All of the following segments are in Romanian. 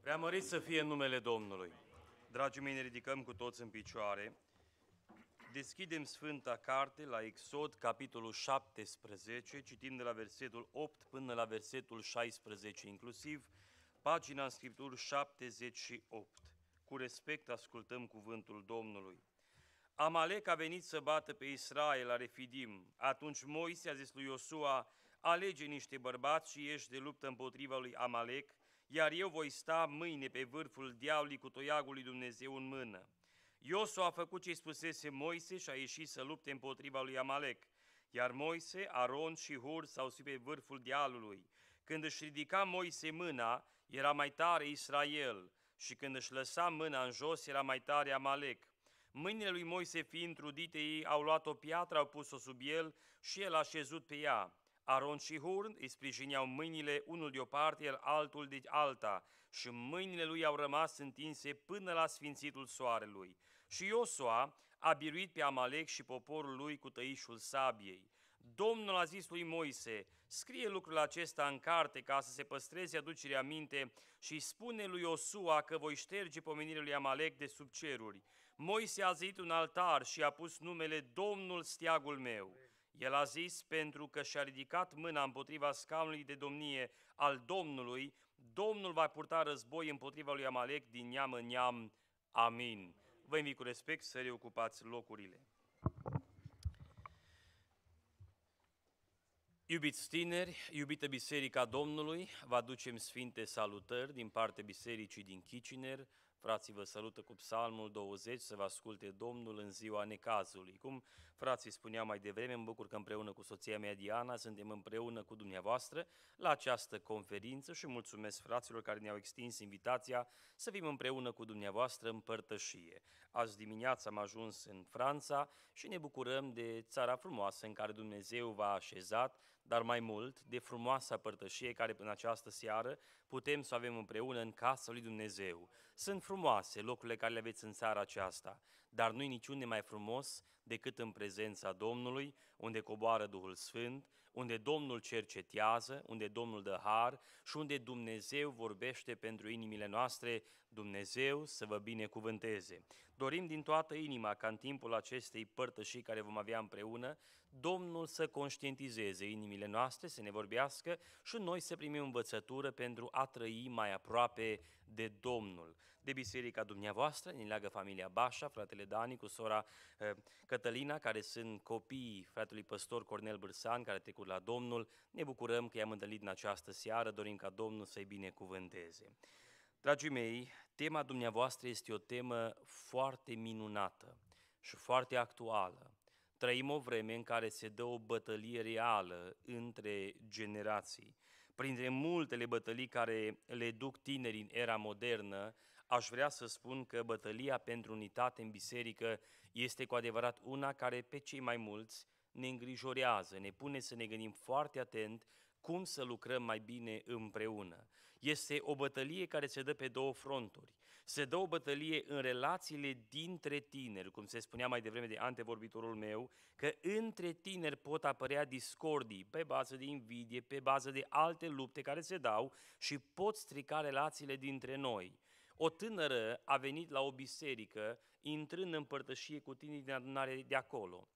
Preamărit să fie numele Domnului. Dragii mei, ne ridicăm cu toți în picioare. Deschidem Sfânta Carte la Exod, capitolul 17, citim de la versetul 8 până la versetul 16 inclusiv, pagina în Scripturi 78. Cu respect ascultăm cuvântul Domnului. Amalek a venit să bată pe Israel la Refidim. Atunci Moise a zis lui Iosua, alege niște bărbați și ieși de luptă împotriva lui Amalek iar eu voi sta mâine pe vârful diaului cu toiagul lui Dumnezeu în mână. Iosu a făcut ce spusese Moise și a ieșit să lupte împotriva lui Amalek. Iar Moise, Aron și Hur s-au suit pe vârful dealului. Când își ridica Moise mâna, era mai tare Israel, și când își lăsa mâna în jos, era mai tare Amalek. Mâinile lui Moise fiind trudite, ei au luat o piatră, au pus-o sub el și el a șezut pe ea. Aron și Hurn îi sprijineau mâinile unul de o parte, el altul de alta, și mâinile lui au rămas întinse până la sfințitul soarelui. Și Iosua a biruit pe Amalek și poporul lui cu tăișul sabiei. Domnul a zis lui Moise, scrie lucrul acesta în carte ca să se păstreze aducerea minte și spune lui Iosua că voi șterge pomenirea lui Amalek de sub ceruri. Moise a zidit un altar și a pus numele Domnul steagul meu. El a zis pentru că și-a ridicat mâna împotriva scaunului de domnie al Domnului, Domnul va purta război împotriva lui Amalek din neam în neam. Amin. Vă invit cu respect să reocupați locurile. Iubiți tineri, iubită Biserica Domnului, vă aducem sfinte salutări din partea Bisericii din Kitchener, Frații vă salută cu psalmul 20, să vă asculte Domnul în ziua necazului. Cum frații spuneam mai devreme, mă bucur că împreună cu soția mea Diana suntem împreună cu dumneavoastră la această conferință și mulțumesc fraților care ne-au extins invitația să fim împreună cu dumneavoastră în părtășie. Azi dimineața am ajuns în Franța și ne bucurăm de țara frumoasă în care Dumnezeu v-a așezat dar mai mult de frumoasa părtășie care în această seară putem să o avem împreună în casa lui Dumnezeu. Sunt frumoase locurile care le aveți în seara aceasta, dar nu-i niciunde mai frumos decât în prezența Domnului, unde coboară Duhul Sfânt, unde Domnul cercetează, unde Domnul dă har și unde Dumnezeu vorbește pentru inimile noastre, Dumnezeu să vă binecuvânteze. Dorim din toată inima ca în timpul acestei părtășii care vom avea împreună, Domnul să conștientizeze inimile noastre, să ne vorbească și noi să primim învățătură pentru a trăi mai aproape de Domnul. De biserica dumneavoastră, ne leagă familia Bașa, fratele Dani cu sora eh, Cătălina, care sunt copiii fratelui păstor Cornel Bârsan, care trecut la Domnul. Ne bucurăm că i-am întâlnit în această seară, dorim ca Domnul să-i binecuvânteze. Dragii mei, tema dumneavoastră este o temă foarte minunată și foarte actuală. Trăim o vreme în care se dă o bătălie reală între generații. Printre multele bătălii care le duc tinerii în era modernă, aș vrea să spun că bătălia pentru unitate în biserică este cu adevărat una care pe cei mai mulți ne îngrijorează, ne pune să ne gândim foarte atent cum să lucrăm mai bine împreună. Este o bătălie care se dă pe două fronturi. Se dă o bătălie în relațiile dintre tineri, cum se spunea mai devreme de antevorbitorul meu, că între tineri pot apărea discordii pe bază de invidie, pe bază de alte lupte care se dau și pot strica relațiile dintre noi. O tânără a venit la o biserică, intrând în părtășie cu tinerii de acolo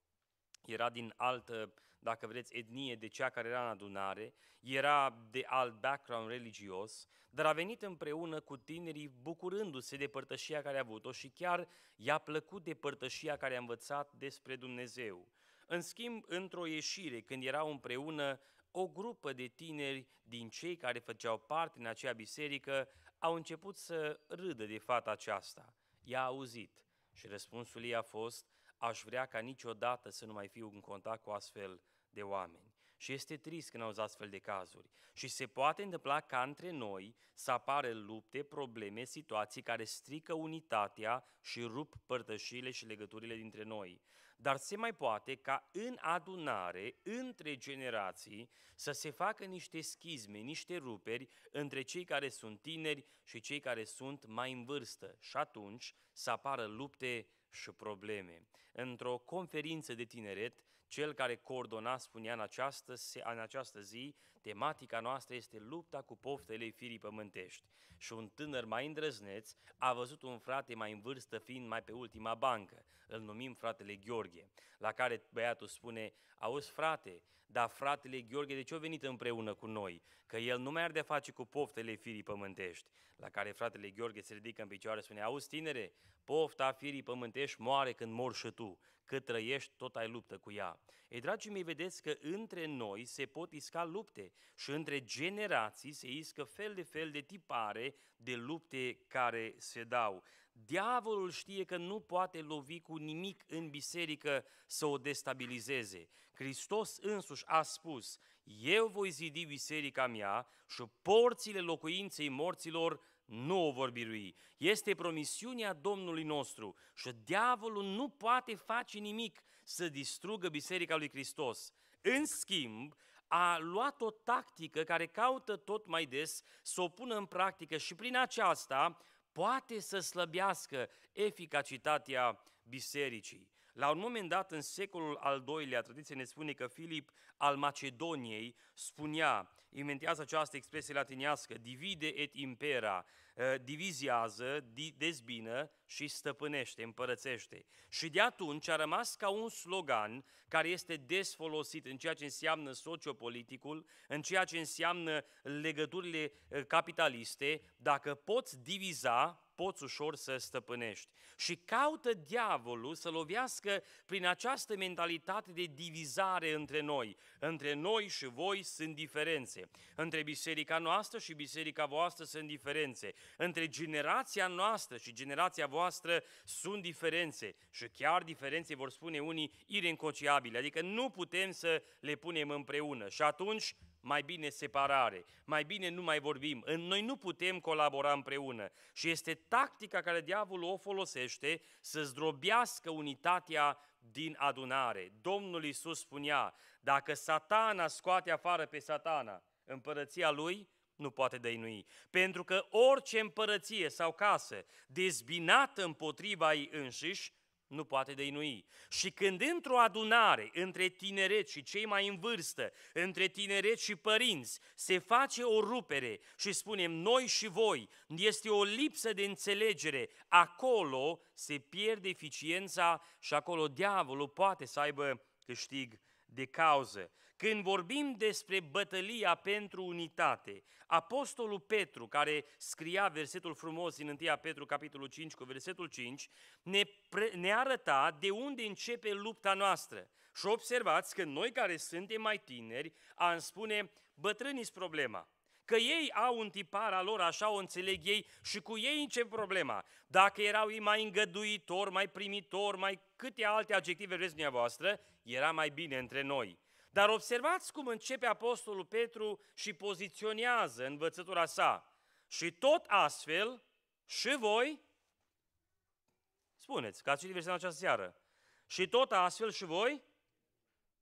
era din altă, dacă vreți, etnie de cea care era în adunare, era de alt background religios, dar a venit împreună cu tinerii bucurându-se de părtășia care a avut-o și chiar i-a plăcut de părtășia care a învățat despre Dumnezeu. În schimb, într-o ieșire, când erau împreună, o grupă de tineri din cei care făceau parte în acea biserică au început să râdă de fata aceasta. i a auzit și răspunsul ei a fost, aș vrea ca niciodată să nu mai fiu în contact cu astfel de oameni. Și este trist când auzi astfel de cazuri. Și se poate întâmpla ca între noi să apară lupte, probleme, situații care strică unitatea și rup părtășile și legăturile dintre noi dar se mai poate ca în adunare, între generații, să se facă niște schizme, niște ruperi între cei care sunt tineri și cei care sunt mai în vârstă și atunci să apară lupte și probleme. Într-o conferință de tineret, cel care coordona spunea în această, în această zi Tematica noastră este lupta cu poftele firii pământești. Și un tânăr mai îndrăzneț a văzut un frate mai în vârstă fiind mai pe ultima bancă. Îl numim fratele Gheorghe, la care băiatul spune, auzi frate, dar fratele Gheorghe de ce a venit împreună cu noi? Că el nu mai are de face cu poftele firii pământești. La care fratele Gheorghe se ridică în picioare și spune, auzi tinere, pofta firii pământești moare când mor și tu. Cât trăiești, tot ai luptă cu ea. Ei, dragii mei, vedeți că între noi se pot isca lupte și între generații se iscă fel de fel de tipare de lupte care se dau. Diavolul știe că nu poate lovi cu nimic în biserică să o destabilizeze. Hristos însuși a spus, eu voi zidi biserica mea și porțile locuinței morților nu o vor birui. Este promisiunea Domnului nostru și diavolul nu poate face nimic să distrugă biserica lui Hristos. În schimb, a luat o tactică care caută tot mai des să o pună în practică și prin aceasta poate să slăbească eficacitatea bisericii. La un moment dat, în secolul al doilea, tradiția ne spune că Filip al Macedoniei spunea, inventează această expresie latinească, divide et impera, eh, diviziază, dezbină și stăpânește, împărățește. Și de atunci a rămas ca un slogan care este des folosit în ceea ce înseamnă sociopoliticul, în ceea ce înseamnă legăturile eh, capitaliste, dacă poți diviza, poți ușor să stăpânești. Și caută diavolul să lovească prin această mentalitate de divizare între noi. Între noi și voi sunt diferențe. Între biserica noastră și biserica voastră sunt diferențe. Între generația noastră și generația voastră sunt diferențe. Și chiar diferențe vor spune unii irencociabile. Adică nu putem să le punem împreună. Și atunci mai bine separare, mai bine nu mai vorbim, noi nu putem colabora împreună. Și este tactica care diavolul o folosește să zdrobească unitatea din adunare. Domnul Iisus spunea, dacă satana scoate afară pe satana, împărăția lui nu poate dăinui. Pentru că orice împărăție sau casă dezbinată împotriva ei înșiși nu poate dăinui. Și când într-o adunare între tineret și cei mai în vârstă, între tineret și părinți, se face o rupere și spunem noi și voi, este o lipsă de înțelegere, acolo se pierde eficiența și acolo diavolul poate să aibă câștig de cauză. Când vorbim despre bătălia pentru unitate, Apostolul Petru, care scria versetul frumos din 1 Petru, capitolul 5, cu versetul 5, ne, pre- ne arăta de unde începe lupta noastră. Și observați că noi care suntem mai tineri, am spune, bătrânii problema că ei au un tipar al lor, așa o înțeleg ei și cu ei începe problema. Dacă erau ei mai îngăduitori, mai primitori, mai câte alte adjective vreți dumneavoastră, era mai bine între noi. Dar observați cum începe Apostolul Petru și poziționează învățătura sa. Și tot astfel, și voi, spuneți, că ați citit versetul această seară, și tot astfel și voi,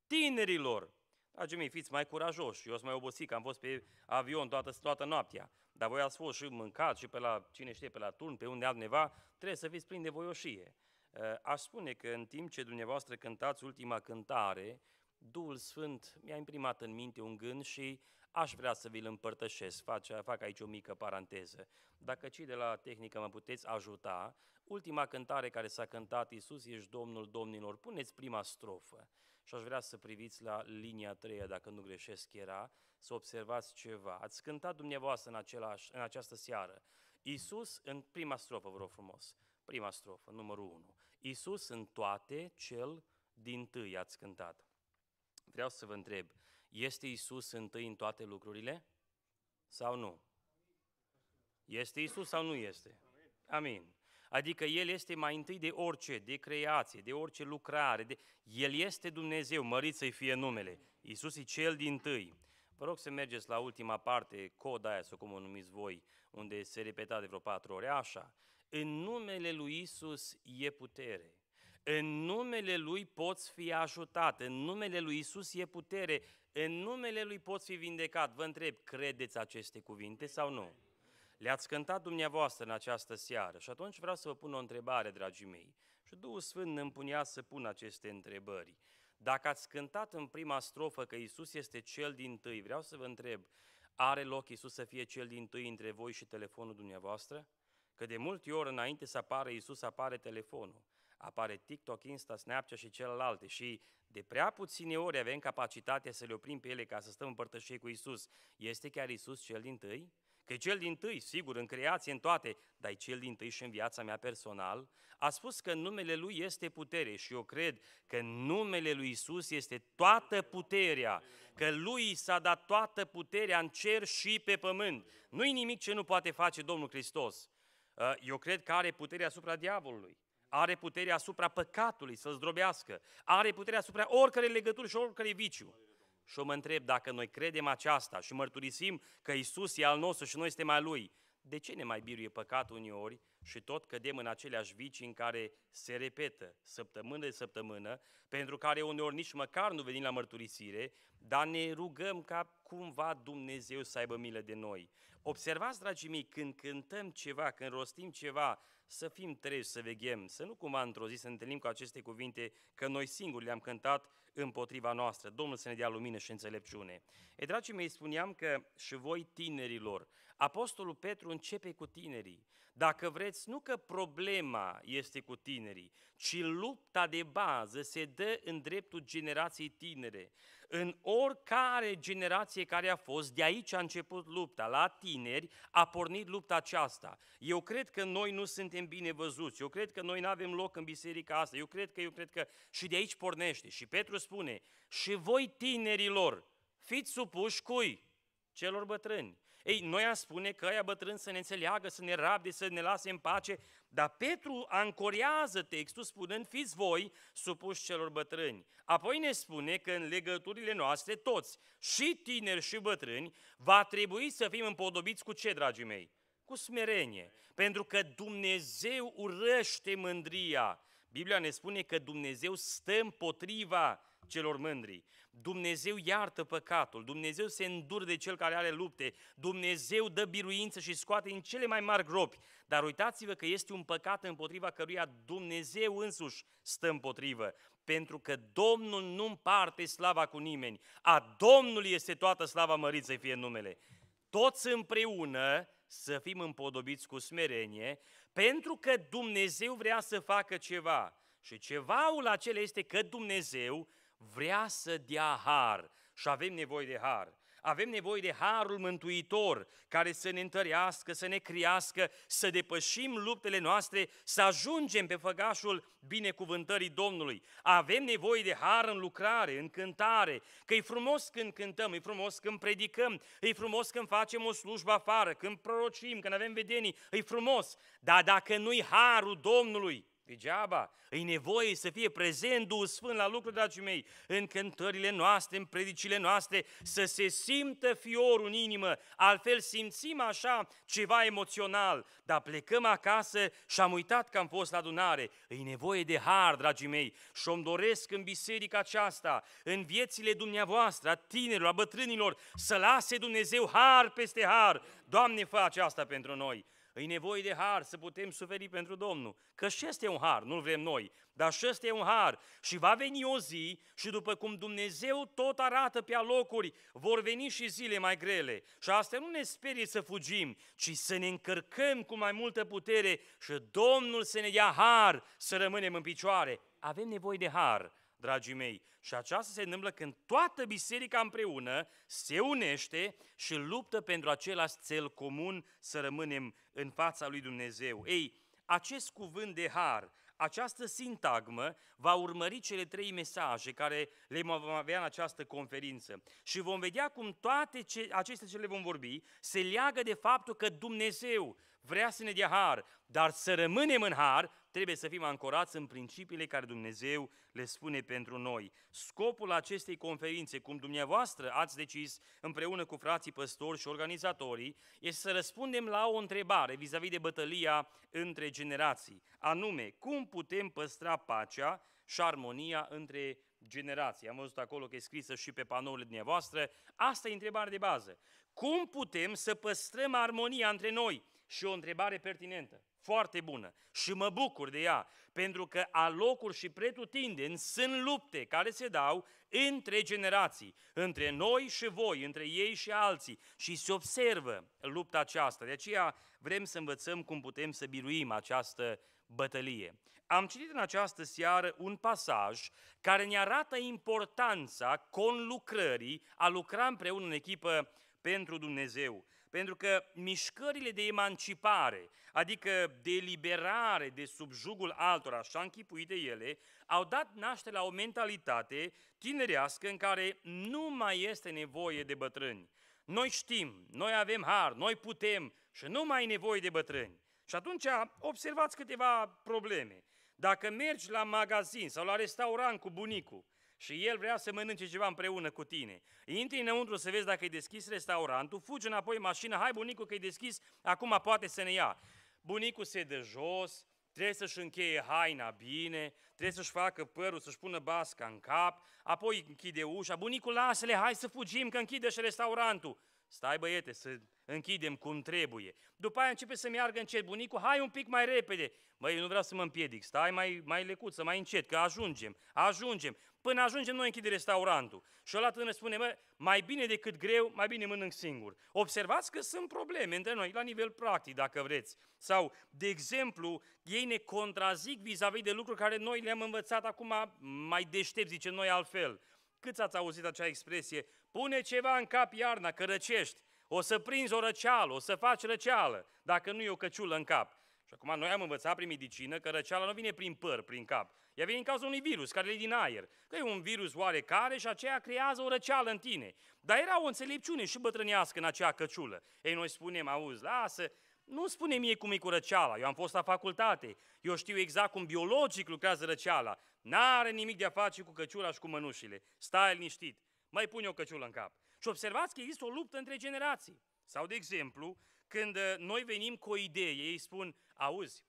tinerilor, Dragii mei, fiți mai curajoși. Eu sunt mai obosit, că am fost pe avion toată, toată noaptea. Dar voi ați fost și mâncat și pe la, cine știe, pe la turn, pe unde altneva, Trebuie să fiți plini de voioșie. Eh, aș spune că în timp ce dumneavoastră cântați ultima cântare, Duhul Sfânt mi-a imprimat în minte un gând și aș vrea să vi-l împărtășesc. fac, fac aici o mică paranteză. Dacă cei de la tehnică mă puteți ajuta, ultima cântare care s-a cântat, Iisus ești Domnul Domnilor, puneți prima strofă. Și aș vrea să priviți la linia 3, dacă nu greșesc era, să observați ceva. Ați cântat dumneavoastră în, același, în această seară. Iisus în prima strofă, vă rog frumos, prima strofă, numărul 1. Iisus în toate, cel din tâi ați cântat. Vreau să vă întreb, este Isus întâi în toate lucrurile sau nu? Este Isus sau nu este? Amin. Adică El este mai întâi de orice, de creație, de orice lucrare. De... El este Dumnezeu, mărit să-i fie numele. Isus e Cel din tâi. Vă rog să mergeți la ultima parte, coda aia, sau cum o numiți voi, unde se repeta de vreo patru ore, așa. În numele lui Isus e putere. În numele Lui poți fi ajutat, în numele Lui Isus e putere, în numele Lui poți fi vindecat. Vă întreb, credeți aceste cuvinte sau nu? Le-ați cântat dumneavoastră în această seară și atunci vreau să vă pun o întrebare, dragii mei. Și Duhul Sfânt ne împunea să pun aceste întrebări. Dacă ați cântat în prima strofă că Isus este cel din tâi, vreau să vă întreb, are loc Isus să fie cel din tâi între voi și telefonul dumneavoastră? Că de multe ori înainte să apare Isus, apare telefonul apare TikTok, Insta, Snapchat și celelalte și de prea puține ori avem capacitatea să le oprim pe ele ca să stăm în cu Isus. Este chiar Isus cel din tâi? Că cel din tâi, sigur, în creație, în toate, dar e cel din tâi și în viața mea personal, a spus că numele Lui este putere și eu cred că numele Lui Isus este toată puterea, că Lui s-a dat toată puterea în cer și pe pământ. Nu-i nimic ce nu poate face Domnul Hristos. Uh, eu cred că are puterea asupra diavolului are puterea asupra păcatului să zdrobească, are puterea asupra oricărei legături și oricărei viciu. Și o mă întreb dacă noi credem aceasta și mărturisim că Isus e al nostru și noi suntem al Lui, de ce ne mai biruie păcatul uneori și tot cădem în aceleași vicii în care se repetă săptămână de săptămână, pentru care uneori nici măcar nu venim la mărturisire, dar ne rugăm ca cumva Dumnezeu să aibă milă de noi. Observați, dragii mei, când cântăm ceva, când rostim ceva, să fim treji, să veghem, să nu cumva într-o zi să ne întâlnim cu aceste cuvinte că noi singuri le-am cântat împotriva noastră. Domnul să ne dea lumină și înțelepciune. E, dragii mei, spuneam că și voi tinerilor, Apostolul Petru începe cu tinerii, dacă vreți, nu că problema este cu tinerii, ci lupta de bază se dă în dreptul generației tinere. În oricare generație care a fost, de aici a început lupta, la tineri a pornit lupta aceasta. Eu cred că noi nu suntem bine văzuți, eu cred că noi nu avem loc în biserica asta, eu cred că, eu cred că și de aici pornește. Și Petru spune, și voi tinerilor, fiți supuși cui? Celor bătrâni. Ei, noi am spune că aia bătrân să ne înțeleagă, să ne rabde, să ne lase în pace, dar Petru ancorează textul spunând, fiți voi supuși celor bătrâni. Apoi ne spune că în legăturile noastre toți, și tineri și bătrâni, va trebui să fim împodobiți cu ce, dragii mei? Cu smerenie, pentru că Dumnezeu urăște mândria. Biblia ne spune că Dumnezeu stă împotriva celor mândri. Dumnezeu iartă păcatul, Dumnezeu se îndură de cel care are lupte, Dumnezeu dă biruință și scoate în cele mai mari gropi. Dar uitați-vă că este un păcat împotriva căruia Dumnezeu însuși stă împotrivă. Pentru că Domnul nu împarte slava cu nimeni. A Domnului este toată slava mărit să fie numele. Toți împreună să fim împodobiți cu smerenie, pentru că Dumnezeu vrea să facă ceva. Și cevaul acela este că Dumnezeu vrea să dea har și avem nevoie de har. Avem nevoie de harul mântuitor care să ne întărească, să ne crească, să depășim luptele noastre, să ajungem pe făgașul binecuvântării Domnului. Avem nevoie de har în lucrare, în cântare, că e frumos când cântăm, e frumos când predicăm, e frumos când facem o slujbă afară, când prorocim, când avem vedenii, e frumos. Dar dacă nu-i harul Domnului, Degeaba, e nevoie să fie prezent Duhul Sfânt la lucru, dragii mei, în cântările noastre, în predicile noastre, să se simtă fiorul în inimă, altfel simțim așa ceva emoțional, dar plecăm acasă și am uitat că am fost la adunare. E nevoie de har, dragii mei, și o doresc în biserica aceasta, în viețile dumneavoastră, a tinerilor, a bătrânilor, să lase Dumnezeu har peste har. Doamne, fă aceasta pentru noi! Îi nevoie de har să putem suferi pentru Domnul. Că și este un har, nu vrem noi, dar și este un har. Și va veni o zi și după cum Dumnezeu tot arată pe alocuri, vor veni și zile mai grele. Și asta nu ne sperie să fugim, ci să ne încărcăm cu mai multă putere și Domnul să ne ia har să rămânem în picioare. Avem nevoie de har dragii mei. Și aceasta se întâmplă când toată biserica împreună se unește și luptă pentru același cel comun să rămânem în fața lui Dumnezeu. Ei, acest cuvânt de har, această sintagmă va urmări cele trei mesaje care le vom avea în această conferință și vom vedea cum toate ce, acestea ce le vom vorbi se leagă de faptul că Dumnezeu vrea să ne dea har, dar să rămânem în har trebuie să fim ancorați în principiile care Dumnezeu le spune pentru noi. Scopul acestei conferințe, cum dumneavoastră ați decis împreună cu frații păstori și organizatorii, este să răspundem la o întrebare vis-a-vis de bătălia între generații, anume, cum putem păstra pacea și armonia între generații. Am văzut acolo că e scrisă și pe panourile dumneavoastră. Asta e întrebarea de bază. Cum putem să păstrăm armonia între noi? Și o întrebare pertinentă foarte bună și mă bucur de ea, pentru că alocuri și pretutindeni sunt lupte care se dau între generații, între noi și voi, între ei și alții și se observă lupta aceasta. De aceea vrem să învățăm cum putem să biruim această bătălie. Am citit în această seară un pasaj care ne arată importanța conlucrării, a lucra împreună în echipă pentru Dumnezeu. Pentru că mișcările de emancipare, adică de liberare, de subjugul altora, așa închipuite ele, au dat naștere la o mentalitate tinerească în care nu mai este nevoie de bătrâni. Noi știm, noi avem har, noi putem și nu mai e nevoie de bătrâni. Și atunci observați câteva probleme. Dacă mergi la magazin sau la restaurant cu bunicul și el vrea să mănânce ceva împreună cu tine. Intri înăuntru să vezi dacă e deschis restaurantul, fugi înapoi în mașină, hai bunicul că e deschis, acum poate să ne ia. Bunicul se dă jos, trebuie să-și încheie haina bine, trebuie să-și facă părul, să-și pună basca în cap, apoi închide ușa, bunicul lasă-le, hai să fugim că închide și restaurantul. Stai băiete, să închidem cum trebuie. După aia începe să meargă încet bunicul, hai un pic mai repede. Băi, nu vreau să mă împiedic, stai mai, mai lecuță, mai încet, că ajungem, ajungem. Până ajungem, noi închide restaurantul. Și ăla tânăr spune, mă, mai bine decât greu, mai bine mănânc singur. Observați că sunt probleme între noi, la nivel practic, dacă vreți. Sau, de exemplu, ei ne contrazic vis-a-vis de lucruri care noi le-am învățat acum mai deștept, zicem noi altfel. Câți ați auzit acea expresie? Pune ceva în cap iarna, că răcești o să prinzi o răceală, o să faci răceală, dacă nu e o căciulă în cap. Și acum noi am învățat prin medicină că răceala nu vine prin păr, prin cap. Ea vine în cauza unui virus care e din aer. Că e un virus oarecare și aceea creează o răceală în tine. Dar era o înțelepciune și bătrânească în acea căciulă. Ei, noi spunem, auzi, lasă, nu spune mie cum e cu răceala, eu am fost la facultate, eu știu exact cum biologic lucrează răceala, n-are nimic de a face cu căciula și cu mănușile, stai liniștit, mai pune o căciulă în cap. Și observați că există o luptă între generații. Sau, de exemplu, când uh, noi venim cu o idee, ei spun, auzi,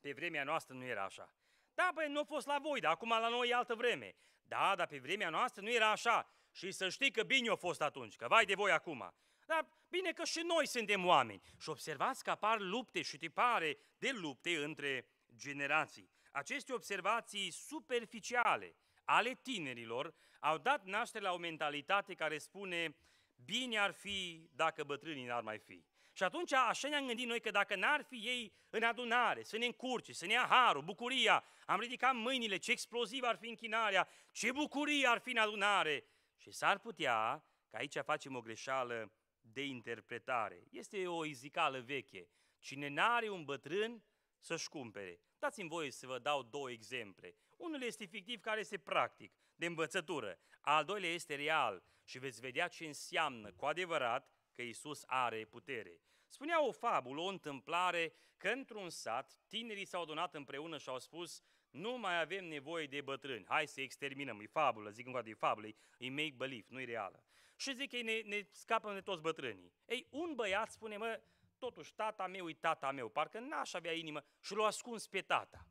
pe vremea noastră nu era așa. Da, păi nu a fost la voi, dar acum la noi e altă vreme. Da, dar pe vremea noastră nu era așa. Și să știi că bine a fost atunci, că vai de voi acum. Dar bine că și noi suntem oameni. Și observați că apar lupte și tipare de lupte între generații. Aceste observații superficiale, ale tinerilor au dat naștere la o mentalitate care spune bine ar fi dacă bătrânii n-ar mai fi. Și atunci așa ne-am gândit noi că dacă n-ar fi ei în adunare, să ne încurce, să ne ia harul, bucuria, am ridicat mâinile, ce exploziv ar fi închinarea, ce bucurie ar fi în adunare. Și s-ar putea că aici facem o greșeală de interpretare. Este o izicală veche. Cine n-are un bătrân, să-și cumpere. Dați-mi voie să vă dau două exemple. Unul este fictiv care este practic, de învățătură. Al doilea este real și veți vedea ce înseamnă cu adevărat că Isus are putere. Spunea o fabulă, o întâmplare, că într-un sat tinerii s-au adunat împreună și au spus nu mai avem nevoie de bătrâni, hai să exterminăm, e fabulă, zic încă de fabulă, e make-believe, nu e reală. Și zic ei: ne, ne scapăm de toți bătrânii. Ei, un băiat spune, mă, totuși tata meu e tata meu, parcă n-aș avea inimă și l a ascuns pe tata.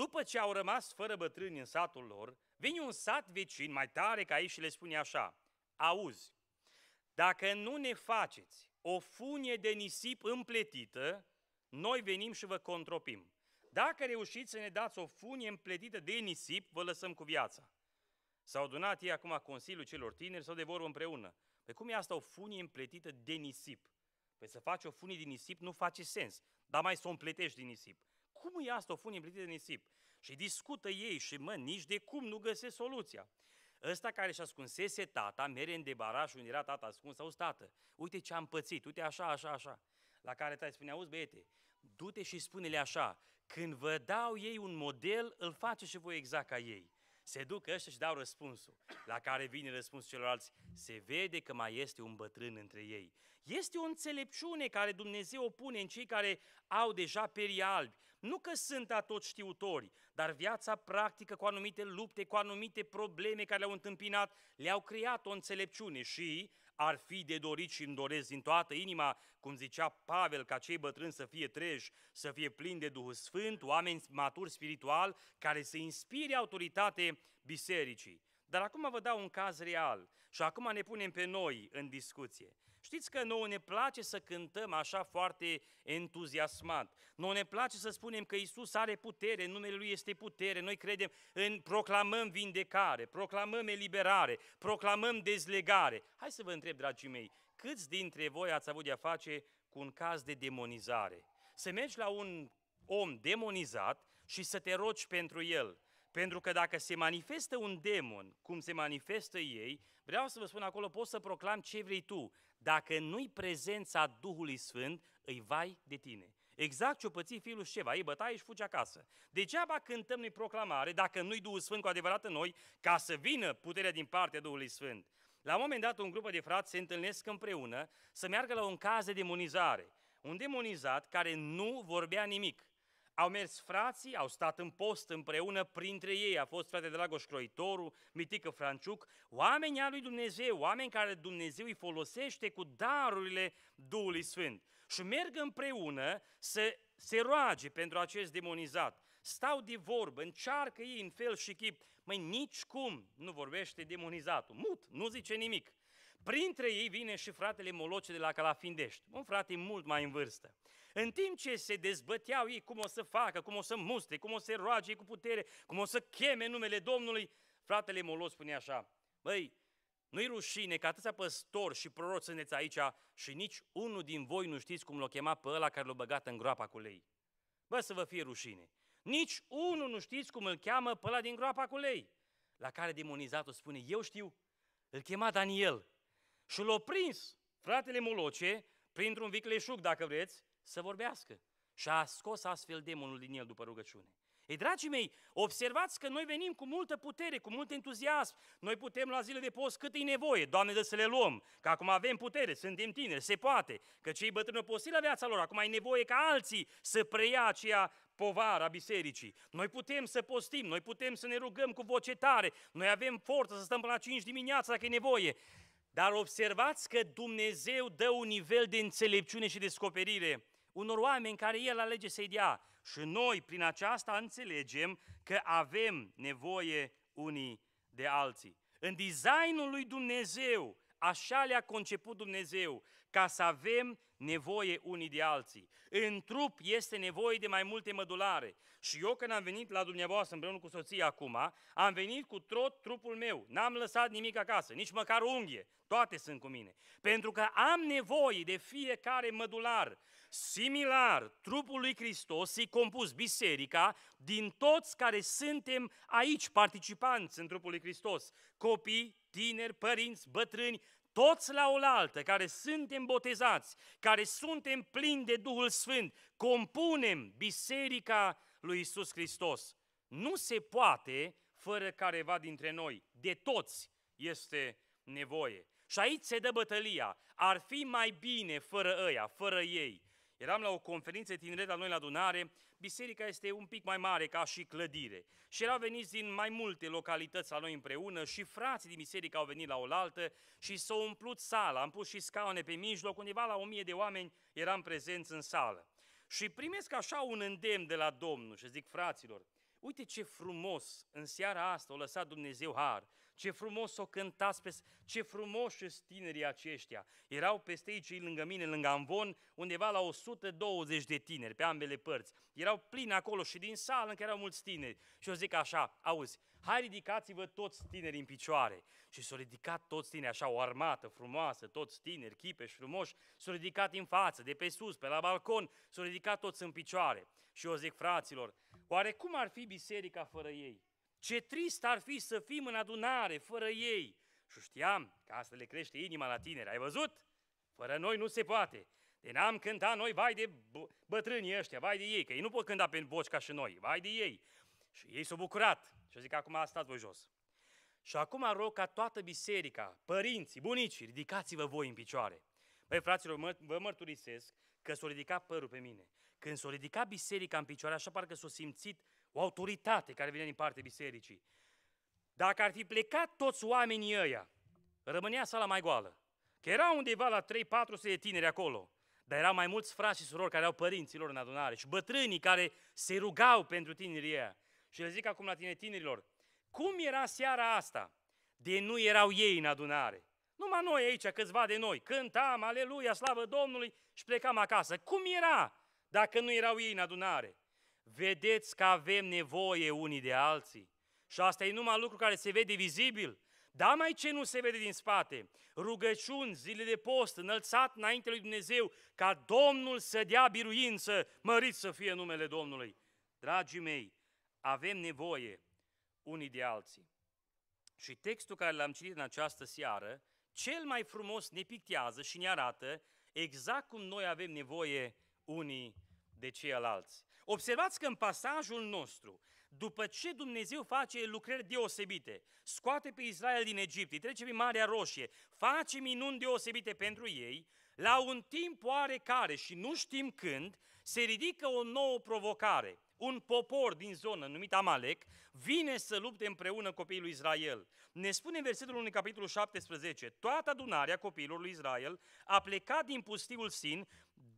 După ce au rămas fără bătrâni în satul lor, vine un sat vecin mai tare ca ei și le spune așa, auzi, dacă nu ne faceți o funie de nisip împletită, noi venim și vă contropim. Dacă reușiți să ne dați o funie împletită de nisip, vă lăsăm cu viața. S-au adunat ei acum Consiliul celor tineri sau de vorbă împreună. Pe păi cum e asta o funie împletită de nisip? Păi să faci o funie din nisip nu face sens, dar mai să o împletești din nisip. Cum e asta o funie împletită de nisip? Și discută ei și mă, nici de cum nu găsesc soluția. Ăsta care și ascunsese tata, mere în debaraș unde era tata ascuns, sau tată, uite ce am pățit, uite așa, așa, așa. La care tata spune, auzi băiete, du-te și spune-le așa, când vă dau ei un model, îl face și voi exact ca ei. Se duc ăștia și dau răspunsul, la care vine răspunsul celorlalți. Se vede că mai este un bătrân între ei. Este o înțelepciune care Dumnezeu o pune în cei care au deja perii albi, nu că sunt atot știutori, dar viața practică cu anumite lupte, cu anumite probleme care le-au întâmpinat, le-au creat o înțelepciune și ar fi de dorit și îmi doresc din toată inima, cum zicea Pavel, ca cei bătrâni să fie treji, să fie plini de Duhul Sfânt, oameni maturi spiritual, care să inspire autoritate bisericii. Dar acum vă dau un caz real și acum ne punem pe noi în discuție. Știți că nouă ne place să cântăm așa foarte entuziasmat. Nouă ne place să spunem că Isus are putere, numele Lui este putere. Noi credem în proclamăm vindecare, proclamăm eliberare, proclamăm dezlegare. Hai să vă întreb, dragii mei, câți dintre voi ați avut de-a face cu un caz de demonizare? Să mergi la un om demonizat și să te rogi pentru el. Pentru că dacă se manifestă un demon, cum se manifestă ei, vreau să vă spun acolo, poți să proclam ce vrei tu, dacă nu-i prezența Duhului Sfânt, îi vai de tine. Exact ce-o păți fiul Șeva, ei bătaie și fuge acasă. Degeaba cântăm noi proclamare, dacă nu-i Duhul Sfânt cu adevărat în noi, ca să vină puterea din partea Duhului Sfânt. La un moment dat, un grup de frați se întâlnesc împreună să meargă la un caz de demonizare. Un demonizat care nu vorbea nimic. Au mers frații, au stat în post împreună, printre ei a fost frate Dragoș Croitoru, Mitică Franciuc, oamenii al lui Dumnezeu, oameni care Dumnezeu îi folosește cu darurile Duhului Sfânt. Și merg împreună să se roage pentru acest demonizat. Stau de vorbă, încearcă ei în fel și chip. Măi, nici cum nu vorbește demonizatul. Mut, nu zice nimic. Printre ei vine și fratele Moloce de la Calafindești, un frate mult mai în vârstă. În timp ce se dezbăteau ei cum o să facă, cum o să muste, cum o să roage cu putere, cum o să cheme numele Domnului, fratele Molos spune așa, băi, nu-i rușine că atâția păstori și proroci sunteți aici și nici unul din voi nu știți cum l-o chema pe ăla care l-a băgat în groapa cu lei. Bă, să vă fie rușine. Nici unul nu știți cum îl cheamă pe ăla din groapa cu lei. La care demonizatul spune, eu știu, îl chema Daniel. Și l-a prins fratele Moloce, printr-un vicleșug, dacă vreți, să vorbească. Și a scos astfel demonul din el după rugăciune. Ei, dragii mei, observați că noi venim cu multă putere, cu mult entuziasm. Noi putem la zile de post cât e nevoie, Doamne, de să le luăm, că acum avem putere, suntem tineri, se poate, că cei bătrâni au la viața lor, acum ai nevoie ca alții să preia aceea povara bisericii. Noi putem să postim, noi putem să ne rugăm cu voce tare, noi avem forță să stăm până la 5 dimineața dacă e nevoie. Dar observați că Dumnezeu dă un nivel de înțelepciune și descoperire unor oameni care El alege să-i dea. Și noi prin aceasta înțelegem că avem nevoie unii de alții. În designul lui Dumnezeu, așa le-a conceput Dumnezeu, ca să avem nevoie unii de alții. În trup este nevoie de mai multe mădulare. Și eu când am venit la dumneavoastră împreună cu soția acum, am venit cu tot trupul meu. N-am lăsat nimic acasă, nici măcar unghie. Toate sunt cu mine. Pentru că am nevoie de fiecare mădular. Similar, trupul lui Hristos e compus biserica din toți care suntem aici, participanți în trupul lui Hristos, copii, tineri, părinți, bătrâni, toți la oaltă, care suntem botezați, care suntem plini de Duhul Sfânt, compunem biserica lui Isus Hristos. Nu se poate fără careva dintre noi. De toți este nevoie. Și aici se dă bătălia. Ar fi mai bine fără ăia, fără ei. Eram la o conferință tineret la noi la adunare, biserica este un pic mai mare ca și clădire. Și erau veniți din mai multe localități la noi împreună și frații din biserică au venit la oaltă și s-au umplut sala, am pus și scaune pe mijloc, undeva la o mie de oameni eram prezenți în sală. Și primesc așa un îndemn de la Domnul și zic, fraților, uite ce frumos în seara asta o lăsat Dumnezeu har ce frumos o cântați, pe... ce frumos sunt tinerii aceștia. Erau peste aici, lângă mine, lângă Amvon, undeva la 120 de tineri pe ambele părți. Erau plini acolo și din sală încă erau mulți tineri. Și eu zic așa, auzi, hai ridicați-vă toți tineri în picioare. Și s-au ridicat toți tineri, așa o armată frumoasă, toți tineri, chipeși, frumoși, s-au ridicat în față, de pe sus, pe la balcon, s-au ridicat toți în picioare. Și eu zic, fraților, oare cum ar fi biserica fără ei? Ce trist ar fi să fim în adunare fără ei. Și știam că asta le crește inima la tineri. Ai văzut? Fără noi nu se poate. De n-am cântat noi, vai de bătrânii ăștia, vai de ei, că ei nu pot cânta pe voci ca și noi, vai de ei. Și ei s-au bucurat. Și zic, acum stați voi jos. Și acum rog ca toată biserica, părinții, bunicii, ridicați-vă voi în picioare. Băi, fraților, mă, vă mărturisesc că s-a ridicat părul pe mine. Când s-a ridicat biserica în picioare, așa parcă s-a simțit o autoritate care vine din partea bisericii. Dacă ar fi plecat toți oamenii ăia, rămânea sala mai goală. Că era undeva la 3-400 de tineri acolo, dar erau mai mulți frați și surori care au părinților în adunare și bătrânii care se rugau pentru tinerii ăia. Și le zic acum la tine, tinerilor, cum era seara asta de nu erau ei în adunare? Numai noi aici, câțiva de noi, cântam, aleluia, slavă Domnului și plecam acasă. Cum era dacă nu erau ei în adunare? vedeți că avem nevoie unii de alții. Și asta e numai lucru care se vede vizibil. Da, mai ce nu se vede din spate? Rugăciuni, zile de post, înălțat înainte lui Dumnezeu, ca Domnul să dea biruință, mărit să fie numele Domnului. Dragii mei, avem nevoie unii de alții. Și textul care l-am citit în această seară, cel mai frumos ne pictează și ne arată exact cum noi avem nevoie unii de ceilalți. Observați că în pasajul nostru, după ce Dumnezeu face lucrări deosebite, scoate pe Israel din Egipt, îi trece prin Marea Roșie, face minuni deosebite pentru ei, la un timp oarecare și nu știm când, se ridică o nouă provocare. Un popor din zonă numit Amalek vine să lupte împreună copiii lui Israel. Ne spune în versetul 1, capitolul 17, toată adunarea copiilor lui Israel a plecat din pustiul Sin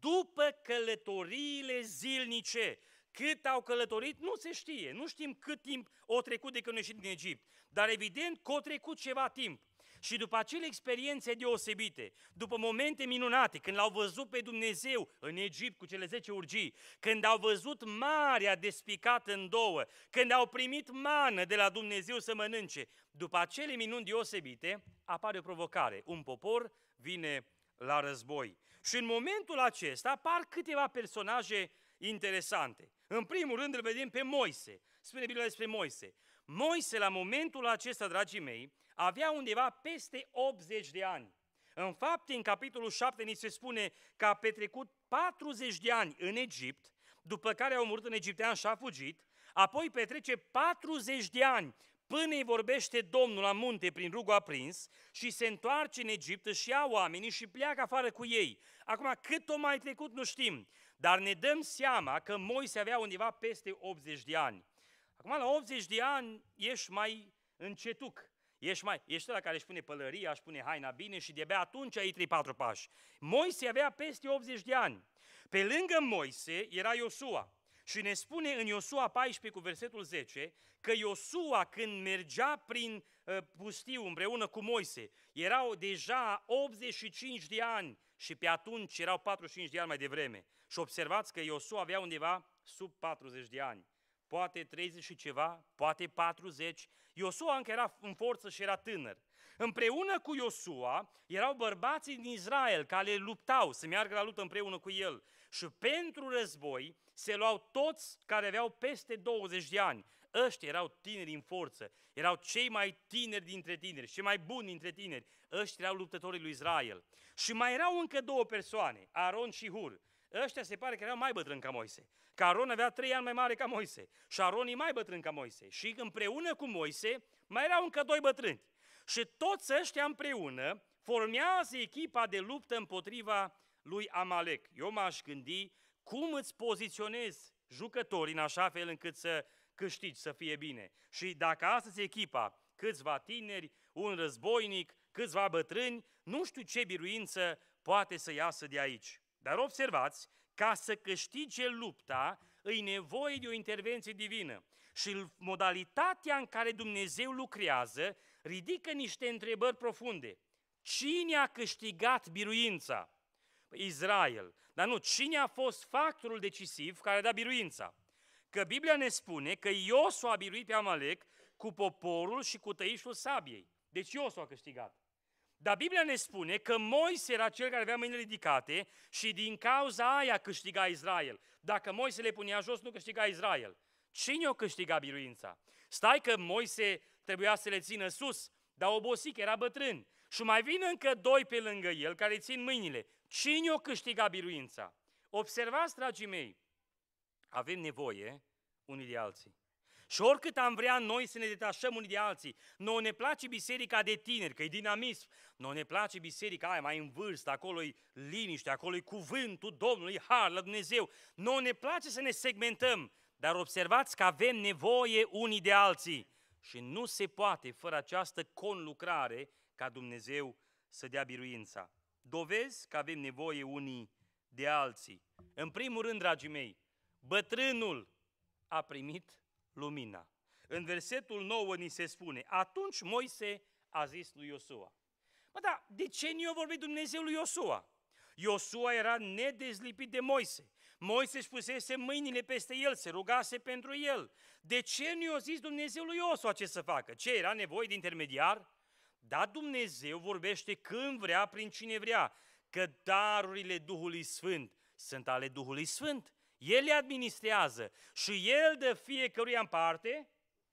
după călătoriile zilnice. Cât au călătorit, nu se știe. Nu știm cât timp o trecut de când ieșit din Egipt. Dar evident că o trecut ceva timp. Și după acele experiențe deosebite, după momente minunate, când l-au văzut pe Dumnezeu în Egipt cu cele 10 urgii, când au văzut marea despicată în două, când au primit mană de la Dumnezeu să mănânce, după acele minuni deosebite, apare o provocare. Un popor vine la război. Și în momentul acesta apar câteva personaje interesante. În primul rând îl vedem pe Moise. Spune Biblia despre Moise. Moise, la momentul acesta, dragii mei, avea undeva peste 80 de ani. În fapt, în capitolul 7, ni se spune că a petrecut 40 de ani în Egipt, după care a murit în egiptean și a fugit, apoi petrece 40 de ani Până îi vorbește Domnul la munte prin rugul aprins și se întoarce în Egipt, și ia oamenii și pleacă afară cu ei. Acum, cât o mai trecut nu știm, dar ne dăm seama că Moise avea undeva peste 80 de ani. Acum, la 80 de ani, ești mai încetuc. Ești, mai, ești la care își pune pălăria, își pune haina bine și de-abia atunci ai 3-4 pași. Moise avea peste 80 de ani. Pe lângă Moise era Iosua. Și ne spune în Iosua 14 cu versetul 10 că Iosua când mergea prin ă, pustiu împreună cu Moise, erau deja 85 de ani și pe atunci erau 45 de ani mai devreme. Și observați că Iosua avea undeva sub 40 de ani poate 30 și ceva, poate 40. Iosua încă era în forță și era tânăr. Împreună cu Iosua erau bărbații din Israel care luptau, să meargă la luptă împreună cu el. Și pentru război se luau toți care aveau peste 20 de ani. Ăștia erau tineri în forță, erau cei mai tineri dintre tineri, cei mai buni dintre tineri. Ăștia erau luptătorii lui Israel. Și mai erau încă două persoane, Aron și Hur. Ăștia se pare că erau mai bătrâni ca Moise. Că Aron avea trei ani mai mare ca Moise. Și Aron e mai bătrân ca Moise. Și împreună cu Moise mai erau încă doi bătrâni. Și toți ăștia împreună formează echipa de luptă împotriva lui Amalek. Eu m-aș gândi cum îți poziționezi jucătorii în așa fel încât să câștigi, să fie bine. Și dacă astăzi echipa, câțiva tineri, un războinic, câțiva bătrâni, nu știu ce biruință poate să iasă de aici. Dar observați, ca să câștige lupta, îi nevoie de o intervenție divină. Și modalitatea în care Dumnezeu lucrează ridică niște întrebări profunde. Cine a câștigat biruința? Israel. Dar nu, cine a fost factorul decisiv care a dat biruința? Că Biblia ne spune că Iosu a biruit pe Amalek cu poporul și cu tăișul sabiei. Deci Iosu a câștigat. Dar Biblia ne spune că Moise era cel care avea mâinile ridicate și din cauza aia câștiga Israel. Dacă Moise le punea jos, nu câștiga Israel. Cine o câștiga biruința? Stai că Moise trebuia să le țină sus, dar obosit, era bătrân. Și mai vin încă doi pe lângă el care țin mâinile. Cine o câștiga biruința? Observați, dragii mei, avem nevoie unii de alții. Și oricât am vrea noi să ne detașăm unii de alții, nouă ne place biserica de tineri, că e dinamism, nouă ne place biserica aia mai în vârstă, acolo e liniște, acolo e cuvântul Domnului, har la Dumnezeu. Nouă ne place să ne segmentăm, dar observați că avem nevoie unii de alții. Și nu se poate fără această conlucrare ca Dumnezeu să dea biruința dovezi că avem nevoie unii de alții. În primul rând, dragii mei, bătrânul a primit lumina. În versetul 9 ni se spune, atunci Moise a zis lui Iosua. Mă, da, de ce nu a vorbit Dumnezeu lui Iosua? Iosua era nedezlipit de Moise. Moise își pusese mâinile peste el, se rugase pentru el. De ce nu i-a zis Dumnezeu lui Iosua ce să facă? Ce, era nevoie de intermediar? Da, Dumnezeu vorbește când vrea, prin cine vrea, că darurile Duhului Sfânt sunt ale Duhului Sfânt. El le administrează și El dă fiecăruia în parte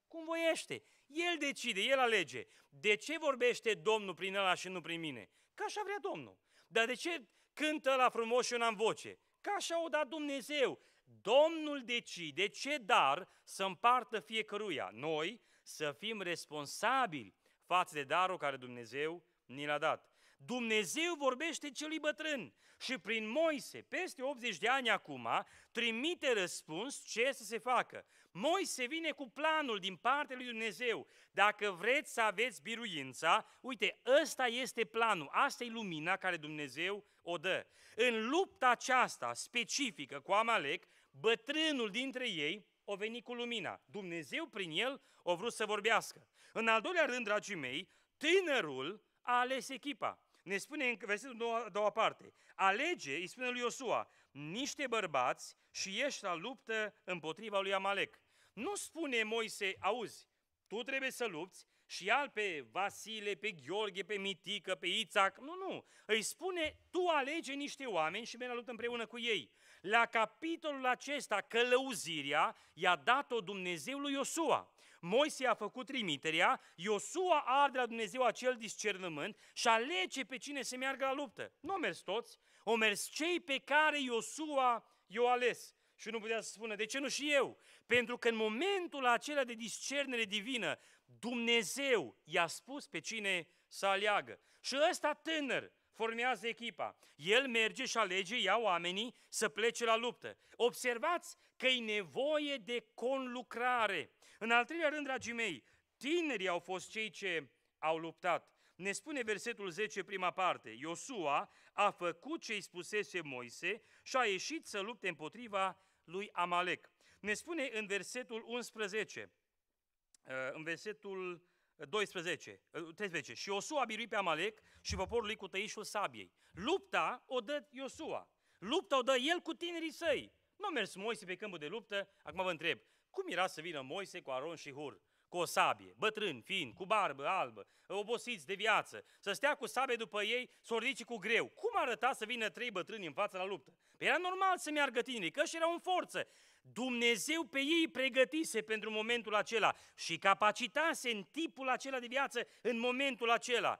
cum voiește. El decide, El alege. De ce vorbește Domnul prin ăla și nu prin mine? Ca așa vrea Domnul. Dar de ce cântă la frumos și eu n-am voce? Ca așa o dat Dumnezeu. Domnul decide ce dar să împartă fiecăruia. Noi să fim responsabili față de darul care Dumnezeu ni l-a dat. Dumnezeu vorbește celui bătrân și prin Moise, peste 80 de ani acum, trimite răspuns ce să se facă. Moise vine cu planul din partea lui Dumnezeu. Dacă vreți să aveți biruința, uite, ăsta este planul, asta e lumina care Dumnezeu o dă. În lupta aceasta specifică cu Amalek, bătrânul dintre ei o veni cu lumina. Dumnezeu prin el o vrut să vorbească. În al doilea rând, dragii mei, tânărul a ales echipa. Ne spune în versetul doua, doua parte, alege, îi spune lui Iosua, niște bărbați și ieși la luptă împotriva lui Amalek. Nu spune Moise, auzi, tu trebuie să lupți și al pe Vasile, pe Gheorghe, pe Mitică, pe Ițac. Nu, nu. Îi spune, tu alege niște oameni și mergi la luptă împreună cu ei. La capitolul acesta, călăuzirea, i-a dat-o Dumnezeu lui Iosua. Moise a făcut trimiterea, Iosua are de la Dumnezeu acel discernământ și alege pe cine se meargă la luptă. Nu au mers toți, au mers cei pe care Iosua i-au ales. Și nu putea să spună, de ce nu și eu? Pentru că în momentul acela de discernere divină, Dumnezeu i-a spus pe cine să aleagă. Și ăsta tânăr, formează echipa. El merge și alege, ia oamenii să plece la luptă. Observați că e nevoie de conlucrare. În al treilea rând, dragii mei, tinerii au fost cei ce au luptat. Ne spune versetul 10, prima parte, Iosua a făcut ce i spusese Moise și a ieșit să lupte împotriva lui Amalek. Ne spune în versetul 11, uh, în versetul 12, 13. Eh, și Iosua a biruit pe Amalek și poporul lui cu tăișul sabiei. Lupta o dă Iosua. Lupta o dă el cu tinerii săi. Nu a mers Moise pe câmpul de luptă. Acum vă întreb, cum era să vină Moise cu Aron și Hur? Cu o sabie, bătrân, fin, cu barbă albă, eh, obosiți de viață, să stea cu sabie după ei, să ridice cu greu. Cum arăta să vină trei bătrâni în fața la luptă? Păi era normal să meargă tinerii, că și erau în forță. Dumnezeu pe ei pregătise pentru momentul acela și capacitase în tipul acela de viață în momentul acela.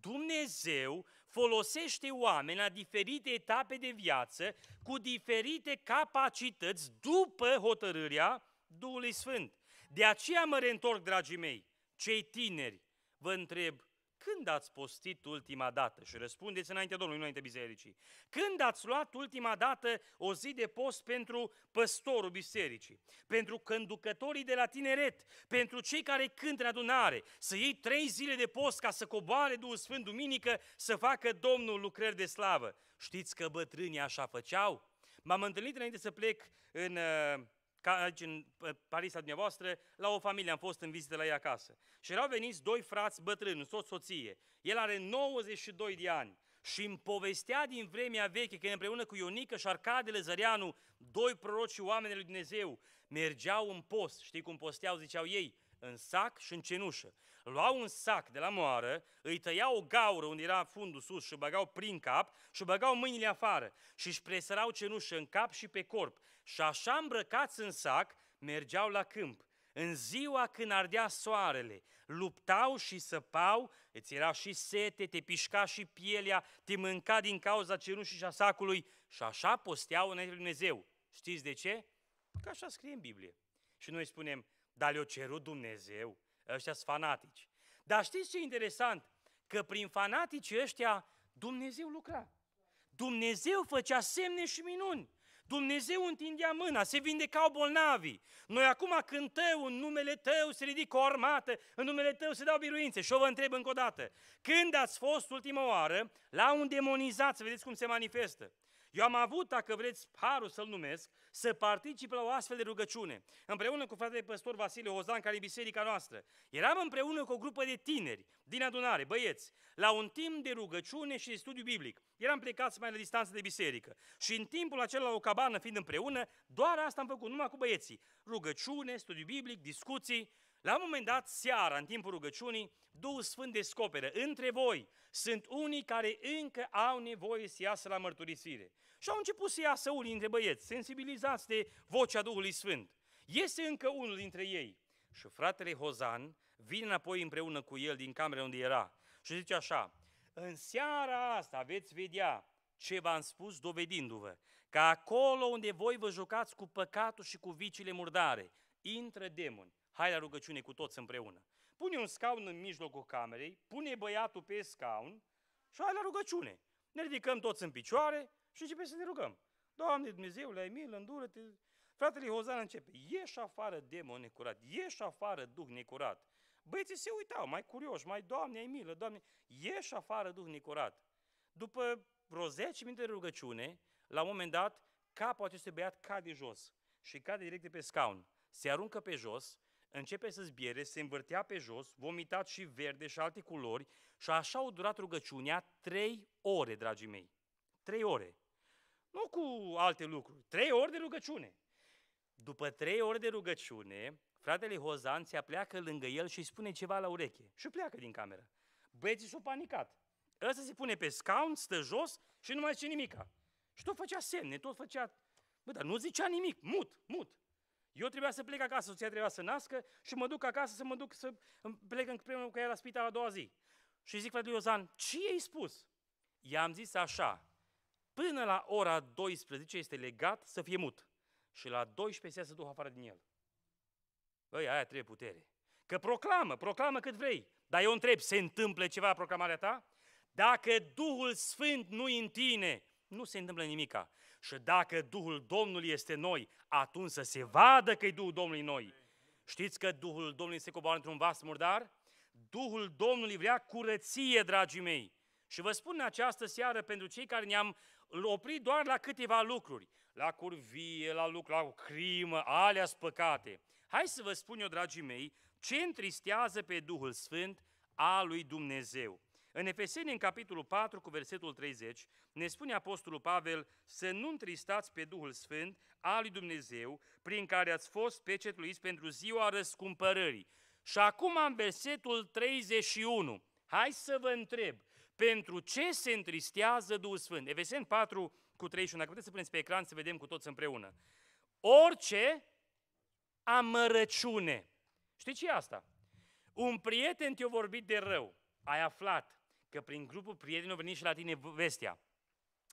Dumnezeu folosește oameni la diferite etape de viață cu diferite capacități după hotărârea Duhului Sfânt. De aceea mă reîntorc, dragii mei, cei tineri, vă întreb, când ați postit ultima dată? Și răspundeți înainte Domnului, înainte bisericii. Când ați luat ultima dată o zi de post pentru păstorul bisericii, pentru conducătorii de la tineret, pentru cei care cânt în adunare, să iei trei zile de post ca să coboare Duhul Sfânt duminică, să facă Domnul lucrări de slavă. Știți că bătrânii așa făceau? M-am întâlnit înainte să plec în uh, ca aici în Parisa dumneavoastră, la o familie am fost în vizită la ei acasă. Și erau veniți doi frați bătrâni, soț, soție. El are 92 de ani și îmi povestea din vremea veche că împreună cu Ionică și Arcadele Zăreanu, doi proroci și oameni lui Dumnezeu, mergeau în post, știi cum posteau, ziceau ei, în sac și în cenușă. Luau un sac de la moară, îi tăiau o gaură unde era fundul sus și băgau prin cap și băgau mâinile afară și își presărau cenușă în cap și pe corp și așa îmbrăcați în sac, mergeau la câmp. În ziua când ardea soarele, luptau și săpau, îți era și sete, te pișca și pielea, te mânca din cauza cerușii și a sacului și așa posteau înainte lui Dumnezeu. Știți de ce? Că așa scrie în Biblie. Și noi spunem, dar le-o cerut Dumnezeu, ăștia sunt fanatici. Dar știți ce e interesant? Că prin fanatici ăștia Dumnezeu lucra. Dumnezeu făcea semne și minuni. Dumnezeu întindea mâna, se vindecau bolnavii. Noi acum cântăm în numele Tău, se ridică o armată, în numele Tău se dau biruințe. Și o vă întreb încă o dată, când ați fost ultima oară la un demonizat să vedeți cum se manifestă? Eu am avut, dacă vreți, harul să-l numesc, să particip la o astfel de rugăciune, împreună cu fratele păstor Vasile Ozan, care e biserica noastră. Eram împreună cu o grupă de tineri din adunare, băieți, la un timp de rugăciune și de studiu biblic. Eram plecați mai la distanță de biserică. Și în timpul acela, la o cabană, fiind împreună, doar asta am făcut, numai cu băieții. Rugăciune, studiu biblic, discuții, la un moment dat, seara, în timpul rugăciunii, Duhul Sfânt descoperă, între voi sunt unii care încă au nevoie să iasă la mărturisire. Și au început să iasă unii dintre băieți, sensibilizați de vocea Duhului Sfânt. Este încă unul dintre ei. Și fratele Hozan vine înapoi împreună cu el din camera unde era și zice așa, în seara asta veți vedea ce v-am spus dovedindu-vă, că acolo unde voi vă jucați cu păcatul și cu viciile murdare, intră demoni. Hai la rugăciune cu toți împreună. Pune un scaun în mijlocul camerei, pune băiatul pe scaun și hai la rugăciune. Ne ridicăm toți în picioare și începem să ne rugăm. Doamne Dumnezeule, ai milă, îndură-te. Fratele Hozan începe, ieși afară demon necurat, ieși afară duh necurat. Băieții se uitau, mai curioși, mai, Doamne, ai milă, Doamne, ieși afară duh necurat. După vreo 10 minute de rugăciune, la un moment dat, capul acestui băiat cade jos și cade direct de pe scaun. Se aruncă pe jos, începe să zbiere, se învârtea pe jos, vomitat și verde și alte culori și așa au durat rugăciunea trei ore, dragii mei. Trei ore. Nu cu alte lucruri, trei ore de rugăciune. După trei ore de rugăciune, fratele Hozan se pleacă lângă el și îi spune ceva la ureche și pleacă din cameră. Băieții s-au panicat. Ăsta se pune pe scaun, stă jos și nu mai zice nimica. Și tot făcea semne, tot făcea... Bă, dar nu zicea nimic, mut, mut. Eu trebuia să plec acasă, soția trebuia să nască și mă duc acasă să mă duc să plec împreună cu ea la spital a doua zi. Și zic fratele Iozan, ce i-ai spus? I-am zis așa, până la ora 12 este legat să fie mut și la 12 se să duc afară din el. Băi, aia trebuie putere. Că proclamă, proclamă cât vrei. Dar eu întreb, se întâmplă ceva proclamarea ta? Dacă Duhul Sfânt nu în tine, nu se întâmplă nimica. Și dacă Duhul Domnului este noi, atunci să se vadă că e Duhul Domnului noi. Știți că Duhul Domnului se coboară într-un vas murdar? Duhul Domnului vrea curăție, dragii mei. Și vă spun în această seară, pentru cei care ne-am oprit doar la câteva lucruri, la curvie, la lucru, la crimă, alea spăcate. Hai să vă spun eu, dragii mei, ce întristează pe Duhul Sfânt a lui Dumnezeu. În Efeseni, în capitolul 4, cu versetul 30, ne spune Apostolul Pavel să nu întristați pe Duhul Sfânt al lui Dumnezeu, prin care ați fost pecetluiți pentru ziua răscumpărării. Și acum în versetul 31, hai să vă întreb, pentru ce se întristează Duhul Sfânt? Efeseni 4, cu 31, dacă puteți să puneți pe ecran să vedem cu toți împreună. Orice amărăciune. Știi ce e asta? Un prieten te-a vorbit de rău, ai aflat, că prin grupul prietenilor veni și la tine vestea.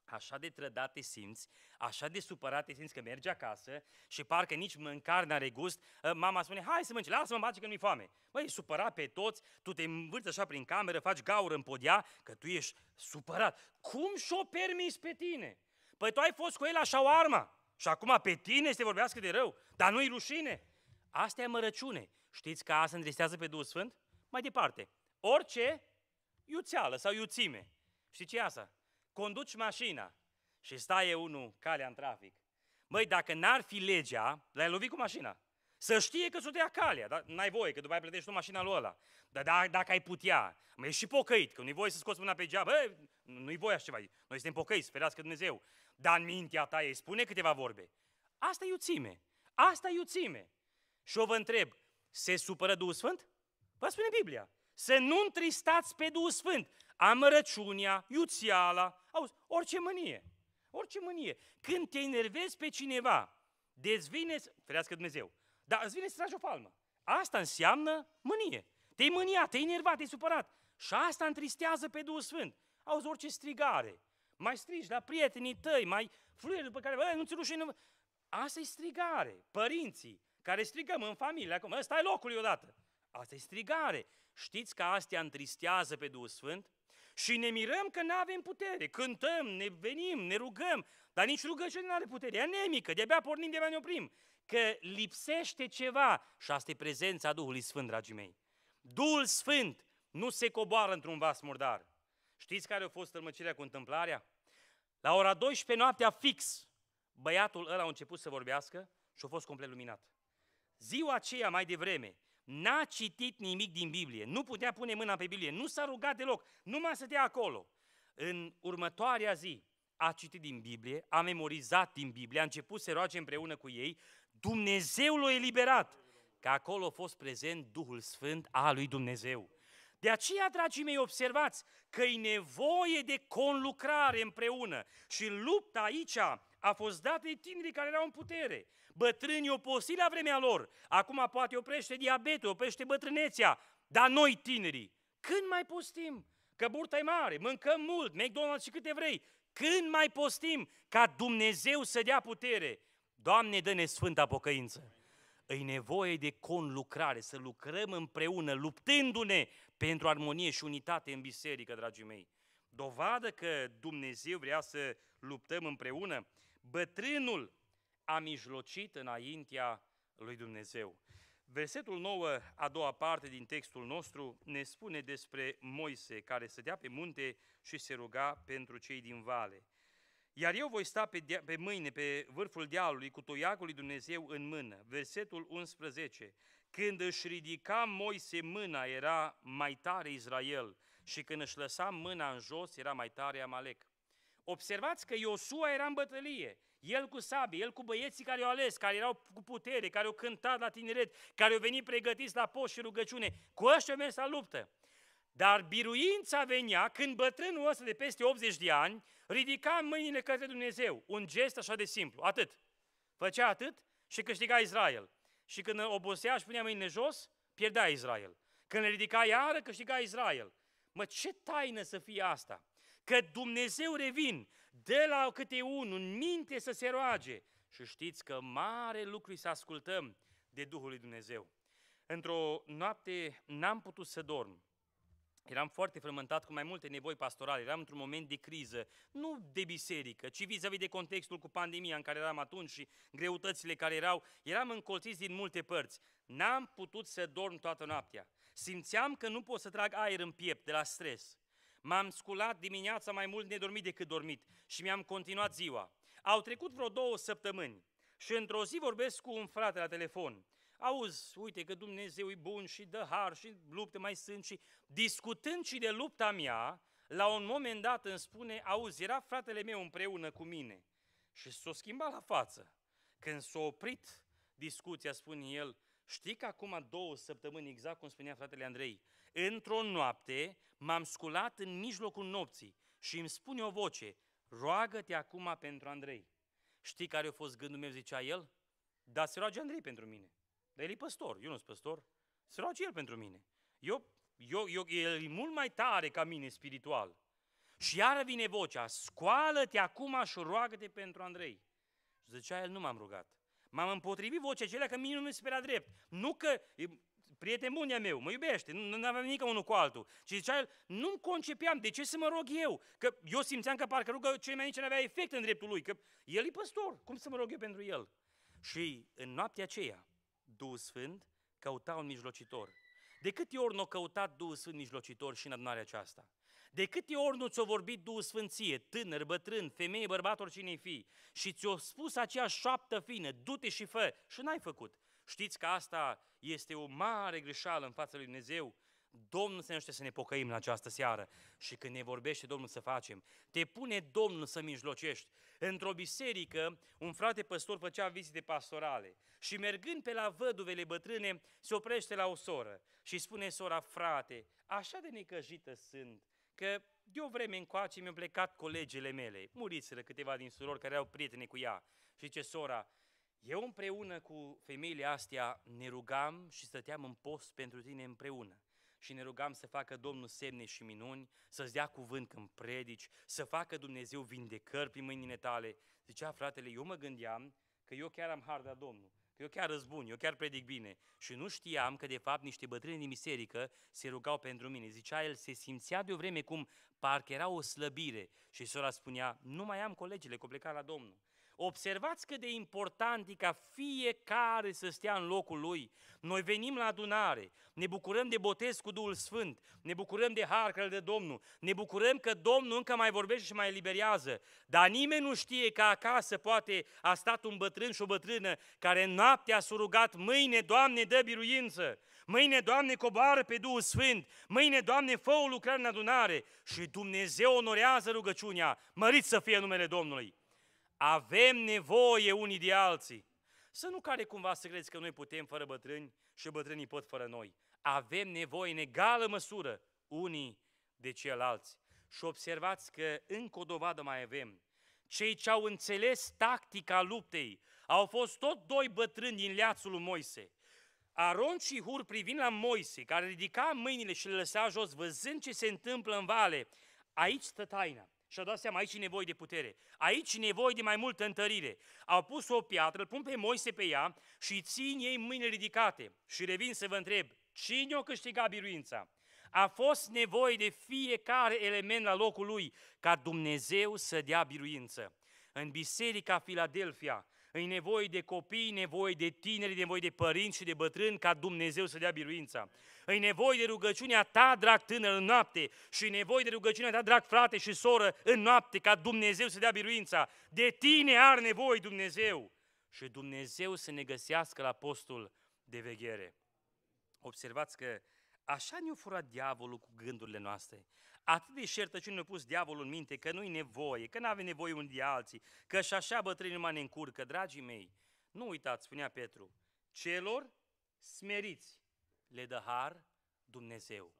Așa de trădat te simți, așa de supărat te simți că mergi acasă și parcă nici mâncare n-are gust, ă, mama spune, hai să mănci, lasă-mă pace că mi i foame. Băi, supărat pe toți, tu te învârți așa prin cameră, faci gaură în podea, că tu ești supărat. Cum și-o permis pe tine? Păi tu ai fost cu el așa o armă. și acum pe tine este vorbească de rău, dar nu-i rușine. Asta e mărăciune. Știți că asta întristează pe Duhul Sfânt? Mai departe, orice iuțeală sau iuțime. Știi ce asta? Conduci mașina și stai unul calea în trafic. Măi, dacă n-ar fi legea, l-ai lovit cu mașina. Să știe că ți-o dea calea, dar n-ai voie, că după aia plătești tu mașina lui ăla. Dar da, dacă ai putea, mă, ești și pocăit, că nu-i voie să scoți mâna pe geam, nu-i voie așa ceva, noi suntem pocăiți, că Dumnezeu. Dar în mintea ta ei spune câteva vorbe. Asta e iuțime, asta e iuțime. Și o vă întreb, se supără Duhul Sfânt? Vă spune Biblia. Să nu întristați pe Duhul Sfânt. Amărăciunea, iuțiala, auzi, orice mânie. Orice mânie. Când te enervezi pe cineva, dezvine, ferească Dumnezeu, dar îți vine să tragi o palmă. Asta înseamnă mânie. Te-ai mâniat, te-ai enervat, te-ai supărat. Și asta întristează pe Duhul Sfânt. Auzi orice strigare. Mai strigi la prietenii tăi, mai fluier după care, nu ți rușine. Asta e strigare. Părinții care strigăm în familie, acum, e locul odată. Asta e strigare. Știți că astea întristează pe Duhul Sfânt? Și ne mirăm că nu avem putere, cântăm, ne venim, ne rugăm, dar nici rugăciunea nu are putere, e anemică, de-abia pornim, de-abia ne oprim, că lipsește ceva și asta e prezența Duhului Sfânt, dragii mei. Duhul Sfânt nu se coboară într-un vas murdar. Știți care a fost tălmăcirea cu întâmplarea? La ora 12 noaptea fix, băiatul ăla a început să vorbească și a fost complet luminat. Ziua aceea mai devreme, n-a citit nimic din Biblie, nu putea pune mâna pe Biblie, nu s-a rugat deloc, numai să dea acolo. În următoarea zi a citit din Biblie, a memorizat din Biblie, a început să roage împreună cu ei, Dumnezeu l-a eliberat, că acolo a fost prezent Duhul Sfânt al lui Dumnezeu. De aceea, dragii mei, observați că e nevoie de conlucrare împreună și lupta aici a fost dată de tinerii care erau în putere. Bătrânii oposit la vremea lor, acum poate oprește diabetul, oprește bătrânețea, dar noi tinerii, când mai postim? Că burta e mare, mâncăm mult, McDonald's și câte vrei. Când mai postim ca Dumnezeu să dea putere? Doamne, dă-ne sfânta pocăință! Îi nevoie de conlucrare, să lucrăm împreună, luptându-ne pentru armonie și unitate în biserică, dragii mei. Dovadă că Dumnezeu vrea să luptăm împreună. Bătrânul a mijlocit înaintea lui Dumnezeu. Versetul 9, a doua parte din textul nostru, ne spune despre Moise, care stătea pe munte și se ruga pentru cei din vale. Iar eu voi sta pe, dea, pe mâine, pe vârful dealului, cu toiacul lui Dumnezeu în mână. Versetul 11. Când își ridica Moise mâna, era mai tare Israel și când își lăsa mâna în jos, era mai tare Amalek. Observați că Iosua era în bătălie, el cu sabie, el cu băieții care o ales, care erau cu putere, care au cântat la tineret, care au venit pregătiți la post și rugăciune. Cu ăștia au mers la luptă. Dar biruința venea când bătrânul ăsta de peste 80 de ani ridica mâinile către Dumnezeu. Un gest așa de simplu, atât. Făcea atât și câștiga Israel și când obosea și punea mâinile jos, pierdea Israel. Când le ridica iară, câștiga Israel. Mă, ce taină să fie asta? Că Dumnezeu revin, de la câte unul, în minte să se roage. Și știți că mare lucru să ascultăm de Duhul lui Dumnezeu. Într-o noapte n-am putut să dorm Eram foarte frământat cu mai multe nevoi pastorale, eram într-un moment de criză, nu de biserică, ci vis-a-vis de contextul cu pandemia în care eram atunci și greutățile care erau, eram încolțiți din multe părți. N-am putut să dorm toată noaptea. Simțeam că nu pot să trag aer în piept de la stres. M-am sculat dimineața mai mult nedormit decât dormit și mi-am continuat ziua. Au trecut vreo două săptămâni și într-o zi vorbesc cu un frate la telefon auzi, uite că Dumnezeu e bun și dă har și lupte mai sunt și discutând și de lupta mea, la un moment dat îmi spune, auzi, era fratele meu împreună cu mine și s-o schimba la față. Când s-a oprit discuția, spune el, știi că acum două săptămâni, exact cum spunea fratele Andrei, într-o noapte m-am sculat în mijlocul nopții și îmi spune o voce, roagă-te acum pentru Andrei. Știi care a fost gândul meu, zicea el? Da, se roage Andrei pentru mine. Dar el e păstor, eu nu sunt păstor. Se roage el pentru mine. Eu, eu, eu, el e mult mai tare ca mine spiritual. Și iară vine vocea, scoală-te acum și roagă-te pentru Andrei. Și zicea el, nu m-am rugat. M-am împotrivit vocea acelea că mine nu mi se părea drept. Nu că prieten bun e meu, mă iubește, nu, nu aveam nimic unul cu altul. Și zicea el, nu-mi concepeam, de ce să mă rog eu? Că eu simțeam că parcă rugă cei mai nu avea efect în dreptul lui, că el e păstor, cum să mă rog eu pentru el? Și în noaptea aceea, Duhul Sfânt căuta un mijlocitor. De câte ori nu n-o căutat Duhul Sfânt mijlocitor și în adunarea aceasta? De câte ori nu ți-o vorbit Duhul Sfânt ție, tânăr, bătrân, femeie, bărbat, oricine fi, și ți-o spus aceea șoaptă fină, du-te și fă, și n-ai făcut. Știți că asta este o mare greșeală în fața lui Dumnezeu, Domnul să ne ajute să ne pocăim în această seară și când ne vorbește Domnul să facem. Te pune Domnul să mijlocești. Într-o biserică, un frate păstor făcea vizite pastorale și mergând pe la văduvele bătrâne, se oprește la o soră și spune sora, frate, așa de necăjită sunt, că de o vreme încoace mi-au plecat colegele mele, muriseră câteva din surori care au prietene cu ea. Și ce sora, eu împreună cu femeile astea ne rugam și stăteam în post pentru tine împreună și ne rugam să facă Domnul semne și minuni, să-ți dea cuvânt când predici, să facă Dumnezeu vindecări prin mâinile tale. Zicea fratele, eu mă gândeam că eu chiar am harda Domnul, că eu chiar răzbun, eu chiar predic bine. Și nu știam că de fapt niște bătrâni din biserică se rugau pentru mine. Zicea el, se simțea de o vreme cum parcă era o slăbire. Și sora spunea, nu mai am colegile că plecat la Domnul. Observați cât de important e ca fiecare să stea în locul lui. Noi venim la adunare, ne bucurăm de botez cu Duhul Sfânt, ne bucurăm de har care de Domnul, ne bucurăm că Domnul încă mai vorbește și mai eliberează, dar nimeni nu știe că acasă poate a stat un bătrân și o bătrână care noaptea s-a rugat, mâine, Doamne, dă biruință, mâine, Doamne, coboară pe Duhul Sfânt, mâine, Doamne, fă o lucrare în adunare și Dumnezeu onorează rugăciunea, mărit să fie numele Domnului. Avem nevoie unii de alții. Să nu care cumva să crezi că noi putem fără bătrâni și bătrânii pot fără noi. Avem nevoie în egală măsură unii de ceilalți. Și observați că încă o dovadă mai avem. Cei ce au înțeles tactica luptei au fost tot doi bătrâni din leațul lui Moise. Aron și Hur privind la Moise, care ridica mâinile și le lăsa jos, văzând ce se întâmplă în vale, aici stă taina. Și-a dat seama, aici e nevoie de putere, aici e nevoie de mai multă întărire. Au pus o piatră, îl pun pe Moise pe ea și țin ei mâinile ridicate. Și revin să vă întreb, cine o câștiga biruința? A fost nevoie de fiecare element la locul lui ca Dumnezeu să dea biruință. În biserica Filadelfia, E nevoie de copii, nevoie de tineri, nevoie de părinți și de bătrâni ca Dumnezeu să dea biruința. E nevoie de rugăciunea ta, drag tânăr, în noapte și nevoie de rugăciunea ta, drag frate și soră, în noapte ca Dumnezeu să dea biruința. De tine are nevoie Dumnezeu și Dumnezeu să ne găsească la postul de veghere. Observați că Așa ne-a furat diavolul cu gândurile noastre. Atât de șertăciune ne-a pus diavolul în minte că nu-i nevoie, că nu avem nevoie unii de alții, că și așa bătrânii mai ne încurcă, dragii mei. Nu uitați, spunea Petru, celor smeriți le dă har Dumnezeu.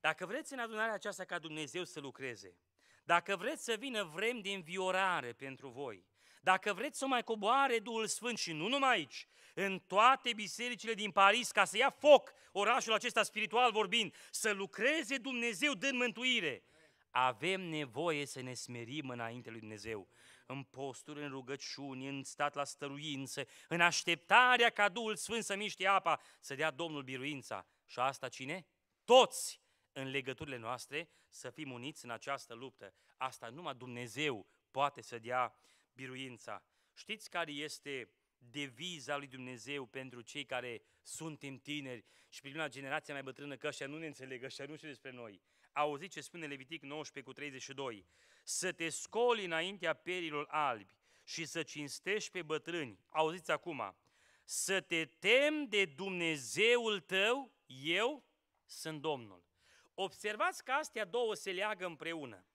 Dacă vreți în adunarea aceasta ca Dumnezeu să lucreze, dacă vreți să vină vrem de înviorare pentru voi, dacă vreți să mai coboare Duhul Sfânt și nu numai aici, în toate bisericile din Paris, ca să ia foc orașul acesta spiritual vorbind, să lucreze Dumnezeu dând mântuire, avem nevoie să ne smerim înainte lui Dumnezeu, în posturi, în rugăciuni, în stat la stăruință, în așteptarea ca Duhul Sfânt să miște apa, să dea Domnul biruința. Și asta cine? Toți în legăturile noastre să fim uniți în această luptă. Asta numai Dumnezeu poate să dea biruința. Știți care este deviza lui Dumnezeu pentru cei care suntem tineri și prima generație mai bătrână, că așa nu ne înțeleg, așa nu știu despre noi. Auziți ce spune Levitic 19 cu 32. Să te scoli înaintea perilor albi și să cinstești pe bătrâni. Auziți acum. Să te temi de Dumnezeul tău, eu sunt Domnul. Observați că astea două se leagă împreună.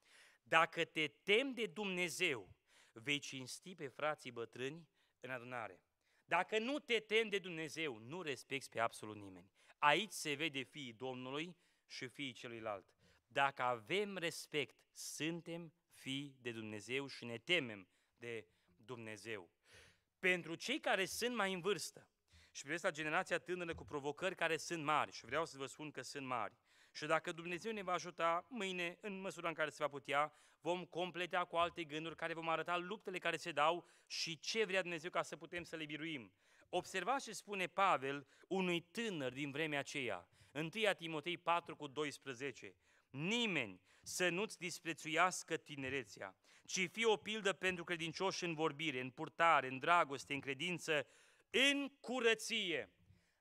Dacă te temi de Dumnezeu, vei cinsti pe frații bătrâni în adunare. Dacă nu te temi de Dumnezeu, nu respecti pe absolut nimeni. Aici se vede fiii Domnului și fiii celuilalt. Dacă avem respect, suntem fii de Dumnezeu și ne temem de Dumnezeu. Pentru cei care sunt mai în vârstă și privesc la generația tânără cu provocări care sunt mari, și vreau să vă spun că sunt mari, și dacă Dumnezeu ne va ajuta, mâine, în măsura în care se va putea, vom completa cu alte gânduri care vom arăta luptele care se dau și ce vrea Dumnezeu ca să putem să le biruim. Observați ce spune Pavel unui tânăr din vremea aceea. 1 Timotei 4 cu 12. Nimeni să nu-ți disprețuiască tinerețea, ci fi o pildă pentru credincioși în vorbire, în purtare, în dragoste, în credință, în curăție.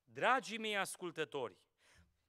Dragii mei ascultători,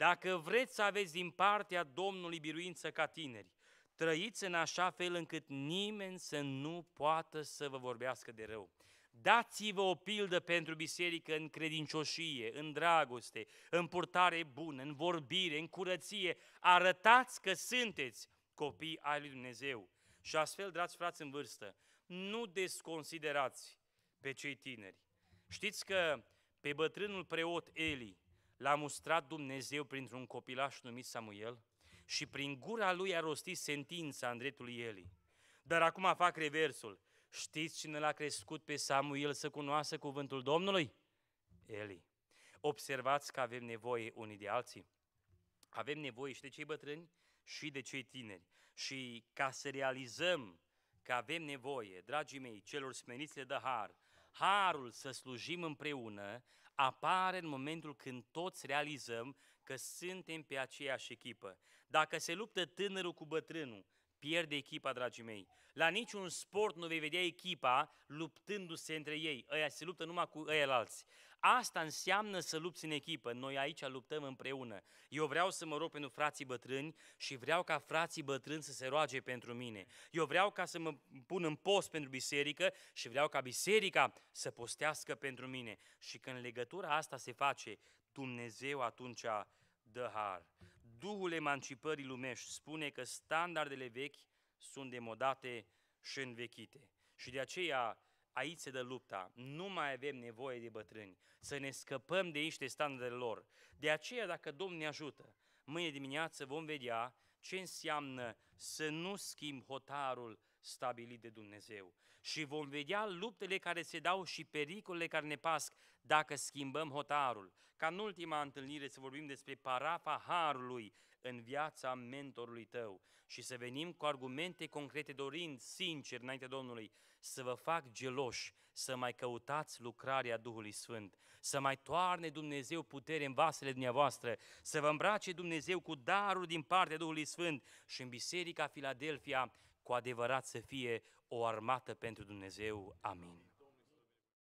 dacă vreți să aveți din partea Domnului biruință ca tineri, trăiți în așa fel încât nimeni să nu poată să vă vorbească de rău. Dați-vă o pildă pentru biserică în credincioșie, în dragoste, în purtare bună, în vorbire, în curăție. Arătați că sunteți copii ai lui Dumnezeu. Și astfel, dragi frați în vârstă, nu desconsiderați pe cei tineri. Știți că pe bătrânul preot Eli, l-a mustrat Dumnezeu printr-un copilaș numit Samuel și prin gura lui a rostit sentința în dreptul Eli. Dar acum fac reversul. Știți cine l-a crescut pe Samuel să cunoască cuvântul Domnului? Eli. Observați că avem nevoie unii de alții. Avem nevoie și de cei bătrâni și de cei tineri. Și ca să realizăm că avem nevoie, dragii mei, celor smeniți le dă har, harul să slujim împreună, apare în momentul când toți realizăm că suntem pe aceeași echipă. Dacă se luptă tânărul cu bătrânul, pierde echipa, dragii mei. La niciun sport nu vei vedea echipa luptându-se între ei. Ăia se luptă numai cu ăia alți. Asta înseamnă să lupți în echipă. Noi aici luptăm împreună. Eu vreau să mă rog pentru frații bătrâni și vreau ca frații bătrâni să se roage pentru mine. Eu vreau ca să mă pun în post pentru biserică și vreau ca biserica să postească pentru mine. Și când legătura asta se face, Dumnezeu atunci dă har. Duhul emancipării lumești spune că standardele vechi sunt demodate și învechite. Și de aceea aici se dă lupta. Nu mai avem nevoie de bătrâni. Să ne scăpăm de niște standardele lor. De aceea, dacă Domnul ne ajută, mâine dimineață vom vedea ce înseamnă să nu schimb hotarul stabilit de Dumnezeu și vom vedea luptele care se dau și pericolele care ne pasc dacă schimbăm hotarul. Ca în ultima întâlnire să vorbim despre parafa harului în viața mentorului tău și să venim cu argumente concrete dorind sincer înainte Domnului să vă fac geloși, să mai căutați lucrarea Duhului Sfânt, să mai toarne Dumnezeu putere în vasele dumneavoastră, să vă îmbrace Dumnezeu cu daruri din partea Duhului Sfânt și în Biserica Filadelfia cu adevărat să fie o armată pentru Dumnezeu. Amin.